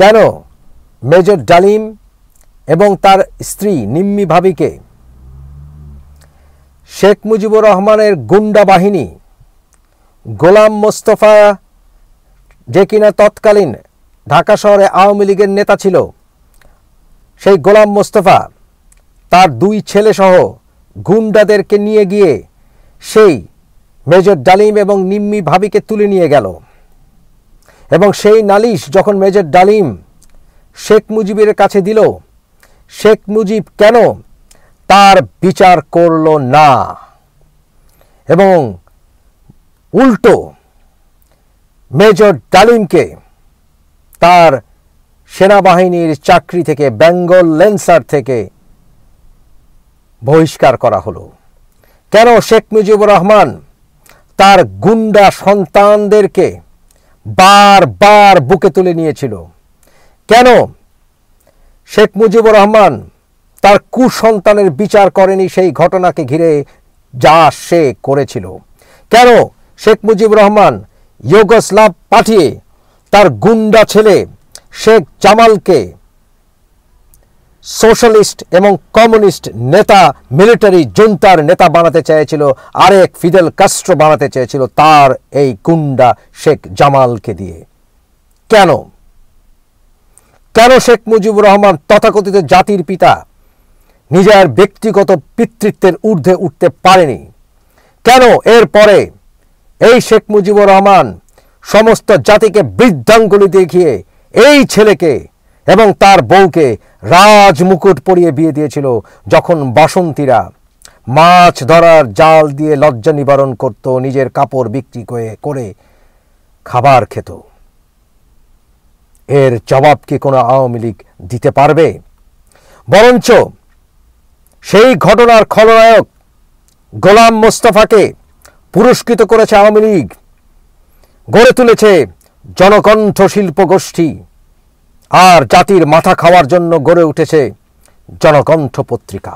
কেন মেজর ডালিম এবং তার স্ত্রী নিম্মি ভাবিকে শেখ মুজিবুর রহমানের গুন্ডা বাহিনী গোলাম মোস্তফা যে কিনা তৎকালীন ঢাকা শহরে আওয়ামী লীগের নেতা ছিল সেই গোলাম মোস্তফা তার দুই ছেলেসহ গুন্ডাদেরকে নিয়ে গিয়ে সেই মেজর ডালিম এবং নিম্মি ভাবিকে তুলে নিয়ে গেল এবং সেই নালিশ যখন মেজর ডালিম শেখ মুজিবের কাছে দিল শেখ মুজিব কেন তার বিচার করল না এবং উল্টো মেজর ডালিমকে তার সেনাবাহিনীর চাকরি থেকে বেঙ্গল লেন্সার থেকে বহিষ্কার করা হলো কেন শেখ মুজিবুর রহমান তার গুন্ডা সন্তানদেরকে বার বার বুকে তুলে নিয়েছিল কেন শেখ মুজিবুর রহমান তার কুসন্তানের বিচার করেনি সেই ঘটনাকে ঘিরে যা সে করেছিল কেন শেখ মুজিবুর রহমান ইয়োগোস্লাভ পাঠিয়ে তার গুন্ডা ছেলে শেখ জামালকে সোশ্যালিস্ট এবং কমিউনিস্ট নেতা মিলিটারি জুন্তার নেতা বানাতে চেয়েছিল আরেক ফিদেল কাস্ট্র বানাতে চেয়েছিল তার এই গুন্ডা শেখ জামালকে দিয়ে কেন কেন শেখ মুজিবুর রহমান তথাকথিত জাতির পিতা নিজের ব্যক্তিগত পিতৃত্বের ঊর্ধ্বে উঠতে পারেনি কেন এরপরে এই শেখ মুজিবুর রহমান সমস্ত জাতিকে বৃদ্ধাঙ্গুলি দেখিয়ে এই ছেলেকে এবং তার বউকে রাজ মুকুট পরিয়ে বিয়ে দিয়েছিল যখন বাসন্তীরা মাছ ধরার জাল দিয়ে লজ্জা নিবারণ করত নিজের কাপড় বিক্রি করে করে খাবার খেত এর জবাব কি কোনো আওয়ামী লীগ দিতে পারবে বরঞ্চ সেই ঘটনার খলনায়ক গোলাম মোস্তফাকে পুরস্কৃত করেছে আওয়ামী লীগ গড়ে তুলেছে জনকণ্ঠ শিল্প গোষ্ঠী আর জাতির মাথা খাওয়ার জন্য গড়ে উঠেছে জনকণ্ঠ পত্রিকা